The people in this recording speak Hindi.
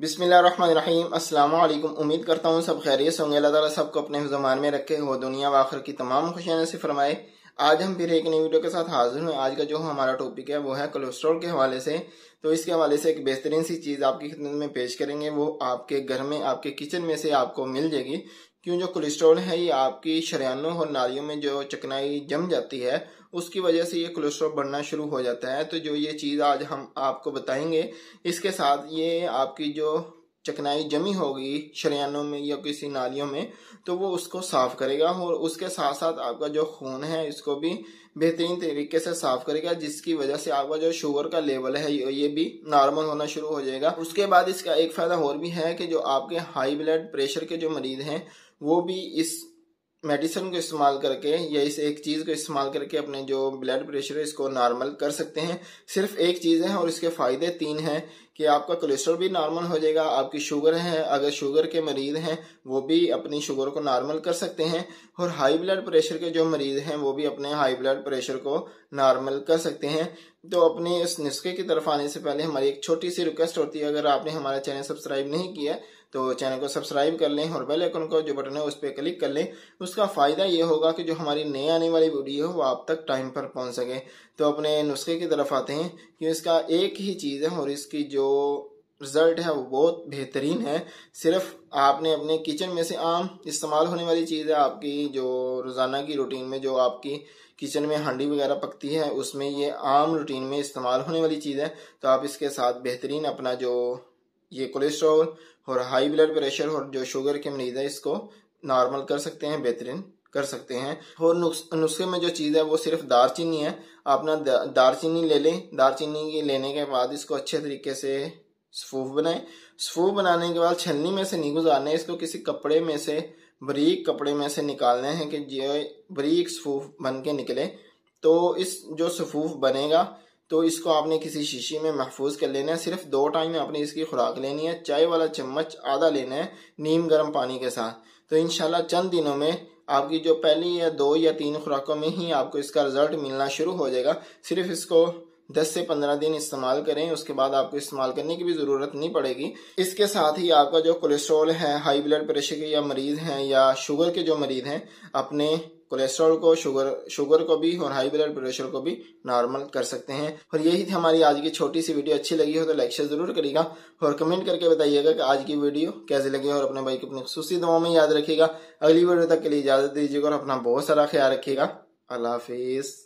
बिसमीम असलम उम्मीद करता हूँ सब खैरियत से होंगे अल्लाह ताला सबको अपने जमान में रखे हो दुनिया व आखिर की तमाम खुशियाँ से फरमाए आज हम फिर एक नई वीडियो के साथ हाजिर हुए आज का जो हमारा टॉपिक है वो है कोलेस्ट्रॉल के हवाले से तो इसके हवाले से एक बेहतरीन सी चीज़ आपकी खिदमत में पेश करेंगे वो आपके घर में आपके किचन में से आपको मिल जाएगी क्यों जो कोलेस्ट्रॉल है ये आपकी शरियानों और नालियों में जो चकनाई जम जाती है उसकी वजह से ये कोलेस्ट्रॉल बढ़ना शुरू हो जाता है तो जो ये चीज़ आज हम आपको बताएंगे इसके साथ ये आपकी जो चकनाई जमी होगी शरियानों में या किसी नालियों में तो वो उसको साफ करेगा और उसके साथ साथ आपका जो खून है इसको भी बेहतरीन तरीके से साफ करेगा जिसकी वजह से आपका जो शुगर का लेवल है ये भी नॉर्मल होना शुरू हो जाएगा उसके बाद इसका एक फायदा और भी है कि जो आपके हाई ब्लड प्रेशर के जो मरीज हैं वो भी इस मेडिसिन को इस्तेमाल करके या इस एक चीज़ को इस्तेमाल करके अपने जो ब्लड प्रेशर है इसको नॉर्मल कर सकते हैं सिर्फ एक चीज़ है और इसके फ़ायदे तीन हैं कि आपका कोलेस्ट्रॉल भी नॉर्मल हो जाएगा आपकी शुगर है अगर शुगर के मरीज हैं वो भी अपनी शुगर को नॉर्मल कर सकते हैं और हाई ब्लड प्रेशर के जो मरीज हैं वो भी अपने हाई ब्लड प्रेशर को नॉर्मल कर सकते हैं तो अपने इस नुस्खे की तरफ आने से पहले हमारी एक छोटी सी रिक्वेस्ट होती है अगर आपने हमारा चैनल सब्सक्राइब नहीं किया तो चैनल को सब्सक्राइब कर लें और बेल आइकन का जो बटन है उस पर क्लिक कर लें उसका फ़ायदा ये होगा कि जो हमारी नई आने वाली वीडियो है वो आप तक टाइम पर पहुँच सके तो अपने नुस्खे की तरफ आते हैं कि इसका एक ही चीज़ है और इसकी जो रिज़ल्ट है वो बहुत बेहतरीन है सिर्फ आपने अपने किचन में से आम इस्तेमाल होने वाली चीज़ है आपकी जो रोज़ाना की रूटीन में जो आपकी किचन में हांडी वगैरह पकती है उसमें ये आम रूटीन में इस्तेमाल होने वाली चीज़ है तो आप इसके साथ बेहतरीन अपना जो ये कोलेस्ट्रॉल और हाई ब्लड प्रेशर और जो शुगर के मरीज है इसको नॉर्मल कर सकते हैं बेहतरीन कर सकते हैं और नुस्खे में जो चीज़ है वो सिर्फ दारचीनी है आप ना दारचीनी ले लें दारचीनी के लेने के बाद इसको अच्छे तरीके से सफूफ बनाएं सफूफ बनाने के बाद छलनी में से नहीं गुजारना है इसको किसी कपड़े में से बरीक कपड़े में से निकालना है कि जो बरीक सफूफ बन के निकले तो इस जो सफूफ बनेगा तो इसको आपने किसी शीशी में महफूज कर लेना है सिर्फ दो टाइम आपने इसकी खुराक लेनी है चाय वाला चम्मच आधा लेना है नीम गर्म पानी के साथ तो इनशाला चंद दिनों में आपकी जो पहली या दो या तीन खुराकों में ही आपको इसका रिजल्ट मिलना शुरू हो जाएगा सिर्फ इसको 10 से 15 दिन इस्तेमाल करें उसके बाद आपको इस्तेमाल करने की भी ज़रूरत नहीं पड़ेगी इसके साथ ही आपका जो कोलेस्ट्रॉल है हाई ब्लड प्रेशर के या मरीज़ हैं या शुगर के जो मरीज़ हैं अपने कोलेस्ट्रॉल को शुगर शुगर को भी और हाई ब्लड प्रेशर को भी नॉर्मल कर सकते हैं और यही थी हमारी आज की छोटी सी वीडियो अच्छी लगी हो तो लाइक शेयर जरूर करेगा और कमेंट करके बताइएगा कि आज की वीडियो कैसे लगी और अपने भाई को अपनी खुशी दवाओं में याद रखिएगा अगली वीडियो तक के लिए इजाजत दीजिएगा और अपना बहुत सारा ख्याल रखिएगा अल्लाह हाफिज़